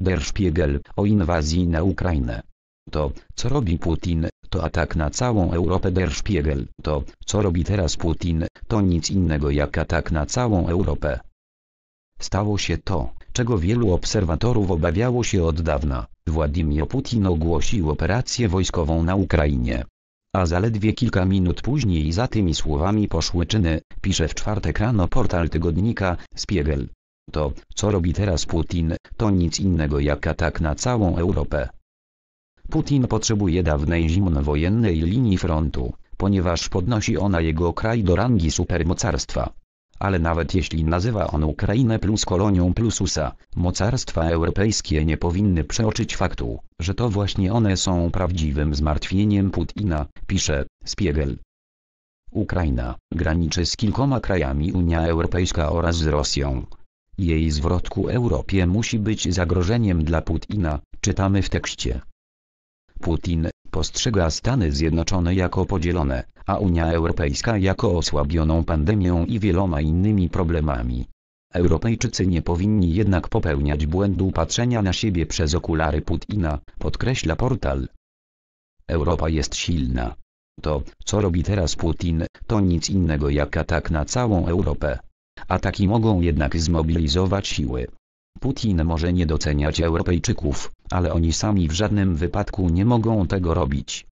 Der Spiegel o inwazji na Ukrainę. To, co robi Putin, to atak na całą Europę Der Spiegel. To, co robi teraz Putin, to nic innego jak atak na całą Europę. Stało się to, czego wielu obserwatorów obawiało się od dawna. Władimir Putin ogłosił operację wojskową na Ukrainie. A zaledwie kilka minut później za tymi słowami poszły czyny, pisze w czwartek rano portal tygodnika Spiegel. To, co robi teraz Putin, to nic innego jak atak na całą Europę. Putin potrzebuje dawnej zimnowojennej linii frontu, ponieważ podnosi ona jego kraj do rangi supermocarstwa. Ale nawet jeśli nazywa on Ukrainę plus kolonią plus USA, mocarstwa europejskie nie powinny przeoczyć faktu, że to właśnie one są prawdziwym zmartwieniem Putina, pisze Spiegel. Ukraina graniczy z kilkoma krajami Unia Europejska oraz z Rosją, jej zwrot ku Europie musi być zagrożeniem dla Putina, czytamy w tekście. Putin postrzega Stany Zjednoczone jako podzielone, a Unia Europejska jako osłabioną pandemią i wieloma innymi problemami. Europejczycy nie powinni jednak popełniać błędu patrzenia na siebie przez okulary Putina, podkreśla portal. Europa jest silna. To, co robi teraz Putin, to nic innego jak atak na całą Europę. Ataki mogą jednak zmobilizować siły. Putin może nie doceniać Europejczyków, ale oni sami w żadnym wypadku nie mogą tego robić.